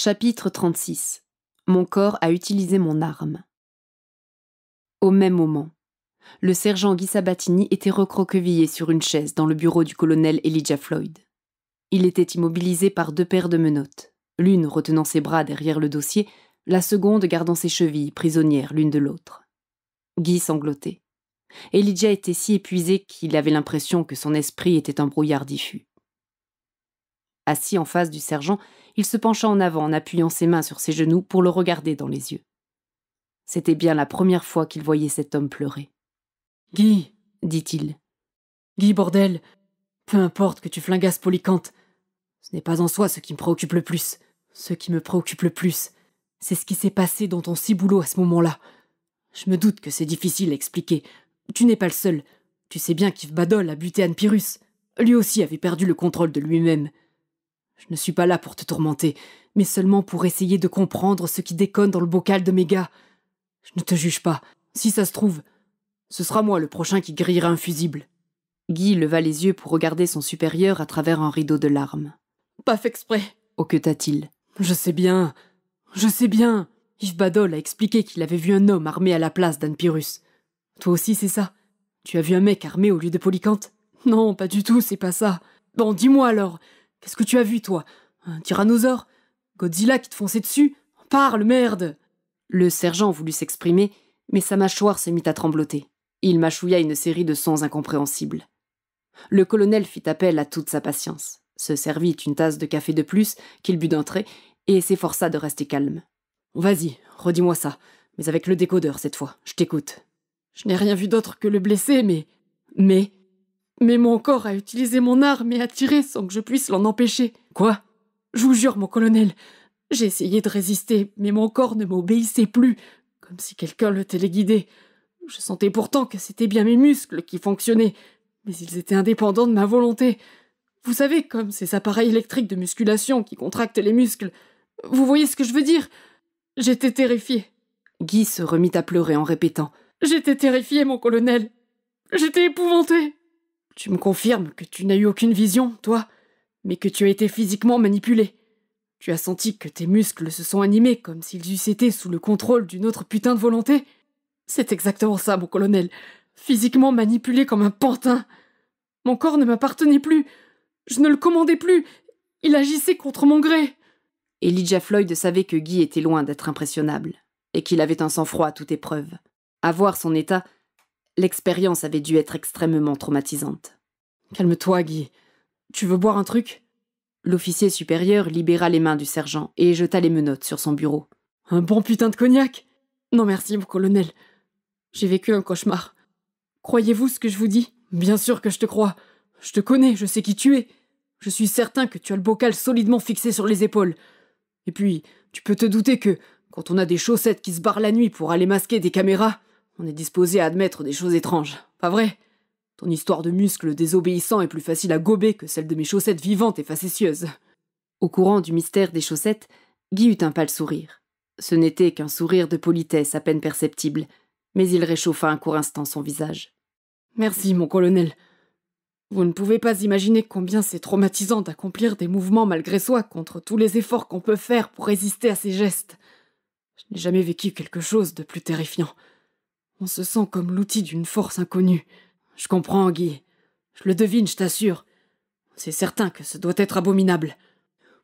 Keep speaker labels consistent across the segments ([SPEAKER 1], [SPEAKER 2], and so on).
[SPEAKER 1] Chapitre 36 Mon corps a utilisé mon arme. Au même moment, le sergent Guy Sabatini était recroquevillé sur une chaise dans le bureau du colonel Elijah Floyd. Il était immobilisé par deux paires de menottes, l'une retenant ses bras derrière le dossier, la seconde gardant ses chevilles prisonnières l'une de l'autre. Guy sanglotait. Elijah était si épuisé qu'il avait l'impression que son esprit était un brouillard diffus. Assis en face du sergent, il se pencha en avant en appuyant ses mains sur ses genoux pour le regarder dans les yeux. C'était bien la première fois qu'il voyait cet homme pleurer. Guy, dit-il. Guy, bordel, peu importe que tu flingasses Polycante, ce n'est pas en soi ce qui me préoccupe le plus. Ce qui me préoccupe le plus, c'est ce qui s'est passé dans ton ciboulot à ce moment-là. Je me doute que c'est difficile à expliquer. Tu n'es pas le seul. Tu sais bien qu'Yves Badol a buté Anne Pyrrhus. Lui aussi avait perdu le contrôle de lui-même. Je ne suis pas là pour te tourmenter, mais seulement pour essayer de comprendre ce qui déconne dans le bocal de mes gars. Je ne te juge pas. Si ça se trouve, ce sera moi le prochain qui grillera un fusible. Guy leva les yeux pour regarder son supérieur à travers un rideau de larmes. Paf fait exprès, hoqueta-t-il. Je sais bien, je sais bien. Yves Badol a expliqué qu'il avait vu un homme armé à la place d'Anne Pyrrhus. Toi aussi, c'est ça Tu as vu un mec armé au lieu de Polycante Non, pas du tout, c'est pas ça. Bon, dis-moi alors, Qu'est-ce que tu as vu, toi Un tyrannosaure Godzilla qui te fonçait dessus Parle, merde Le sergent voulut s'exprimer, mais sa mâchoire se mit à trembloter. Il mâchouilla une série de sons incompréhensibles. Le colonel fit appel à toute sa patience, se servit une tasse de café de plus qu'il but trait et s'efforça de rester calme. Vas-y, redis-moi ça, mais avec le décodeur cette fois, je t'écoute. Je n'ai rien vu d'autre que le blessé, mais. Mais mais mon corps a utilisé mon arme et a tiré sans que je puisse l'en empêcher. Quoi Je vous jure, mon colonel, j'ai essayé de résister, mais mon corps ne m'obéissait plus, comme si quelqu'un le téléguidait. Je sentais pourtant que c'était bien mes muscles qui fonctionnaient, mais ils étaient indépendants de ma volonté. Vous savez, comme ces appareils électriques de musculation qui contractent les muscles. Vous voyez ce que je veux dire J'étais terrifié. Guy se remit à pleurer en répétant J'étais terrifié, mon colonel. J'étais épouvanté. Tu me confirmes que tu n'as eu aucune vision, toi, mais que tu as été physiquement manipulé. Tu as senti que tes muscles se sont animés comme s'ils eussent été sous le contrôle d'une autre putain de volonté C'est exactement ça, mon colonel. Physiquement manipulé comme un pantin. Mon corps ne m'appartenait plus. Je ne le commandais plus. Il agissait contre mon gré. Elijah Floyd savait que Guy était loin d'être impressionnable, et qu'il avait un sang-froid à toute épreuve. À voir son état, L'expérience avait dû être extrêmement traumatisante. Calme-toi, Guy. Tu veux boire un truc L'officier supérieur libéra les mains du sergent et jeta les menottes sur son bureau. Un bon putain de cognac Non merci, mon colonel. J'ai vécu un cauchemar. Croyez-vous ce que je vous dis Bien sûr que je te crois. Je te connais, je sais qui tu es. Je suis certain que tu as le bocal solidement fixé sur les épaules. Et puis, tu peux te douter que, quand on a des chaussettes qui se barrent la nuit pour aller masquer des caméras, on est disposé à admettre des choses étranges, pas vrai Ton histoire de muscles désobéissants est plus facile à gober que celle de mes chaussettes vivantes et facétieuses. Au courant du mystère des chaussettes, Guy eut un pâle sourire. Ce n'était qu'un sourire de politesse à peine perceptible, mais il réchauffa un court instant son visage. Merci, mon colonel. Vous ne pouvez pas imaginer combien c'est traumatisant d'accomplir des mouvements malgré soi contre tous les efforts qu'on peut faire pour résister à ces gestes. Je n'ai jamais vécu quelque chose de plus terrifiant. On se sent comme l'outil d'une force inconnue. Je comprends, Guy. Je le devine, je t'assure. C'est certain que ce doit être abominable.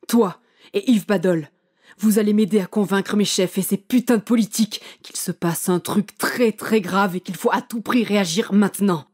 [SPEAKER 1] Toi et Yves Badol, vous allez m'aider à convaincre mes chefs et ces putains de politiques qu'il se passe un truc très très grave et qu'il faut à tout prix réagir maintenant.